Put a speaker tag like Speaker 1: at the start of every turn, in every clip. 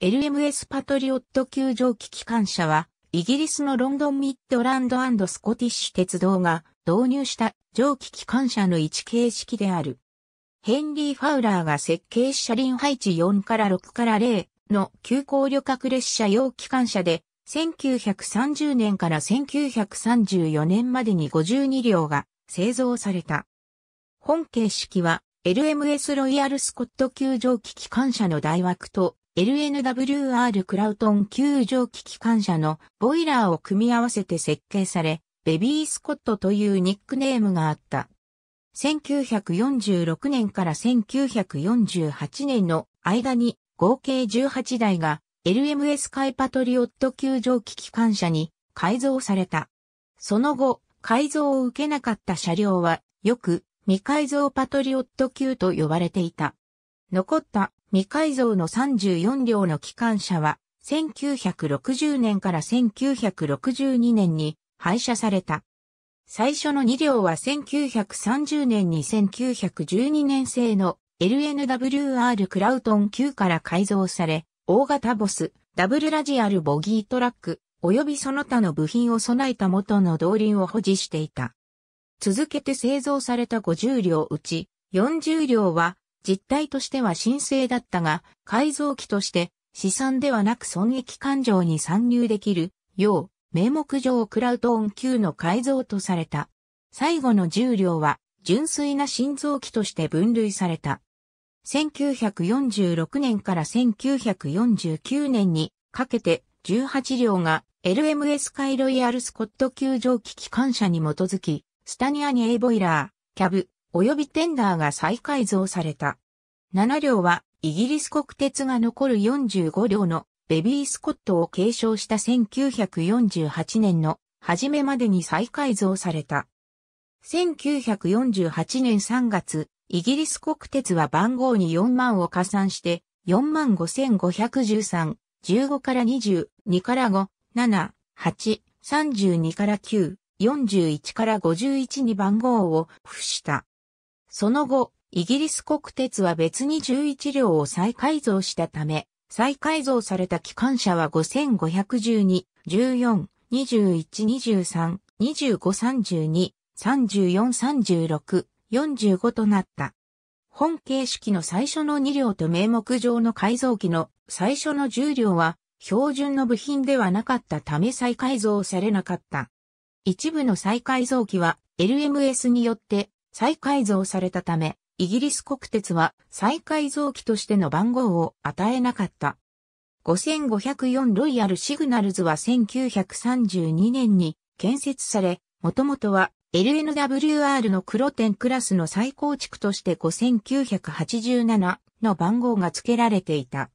Speaker 1: LMS パトリオット級蒸気機関車は、イギリスのロンドンミッドランドスコティッシュ鉄道が導入した蒸気機関車の一形式である。ヘンリー・ファウラーが設計車輪配置4から6から0の急行旅客列車用機関車で、1930年から1934年までに52両が製造された。本形式は LMS ロイヤルスコット級蒸気機関車の大枠と LNWR クラウトン球蒸気機関車のボイラーを組み合わせて設計され、ベビースコットというニックネームがあった。1946年から1948年の間に合計18台が LMS イパトリオット球蒸気機関車に改造された。その後、改造を受けなかった車両は、よく未改造パトリオット級と呼ばれていた。残った未改造の34両の機関車は、1960年から1962年に廃車された。最初の2両は1930年に1912年製の LNWR クラウトン9から改造され、大型ボス、ダブルラジアルボギートラック、及びその他の部品を備えた元の動輪を保持していた。続けて製造された50両うち、40両は実態としては神聖だったが、改造機として資産ではなく損益勘定に参入できるよう、名目上クラウトオン級の改造とされた。最後の重量は純粋な心臓機として分類された。1946年から1949年にかけて18両が LMS カイロイヤルスコット球蒸気機関車に基づき、スタニアニエイボイラー、キャブ、及びテンダーが再改造された。7両はイギリス国鉄が残る45両のベビースコットを継承した1948年の初めまでに再改造された。1948年3月、イギリス国鉄は番号に4万を加算して、45,513、15から20、2から5、7、8、32から9、41から51に番号を付した。その後、イギリス国鉄は別に11両を再改造したため、再改造された機関車は5512、14、21、23、25、32、34、36、45となった。本形式の最初の2両と名目上の改造機の最初の10両は標準の部品ではなかったため再改造されなかった。一部の再改造機は LMS によって再改造されたため、イギリス国鉄は再改造機としての番号を与えなかった。5504ロイヤルシグナルズは1932年に建設され、もともとは LNWR の黒点クラスの再構築として5987の番号が付けられていた。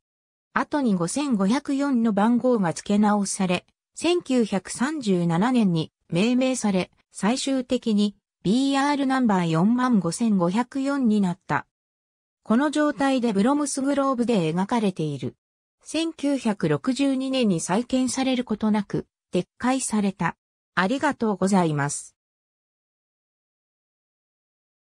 Speaker 1: 後に5504の番号が付け直され、1937年に命名され、最終的に BR ナンバー45504になった。この状態でブロムスグローブで描かれている。1962年に再建されることなく、撤回された。ありがとうございます。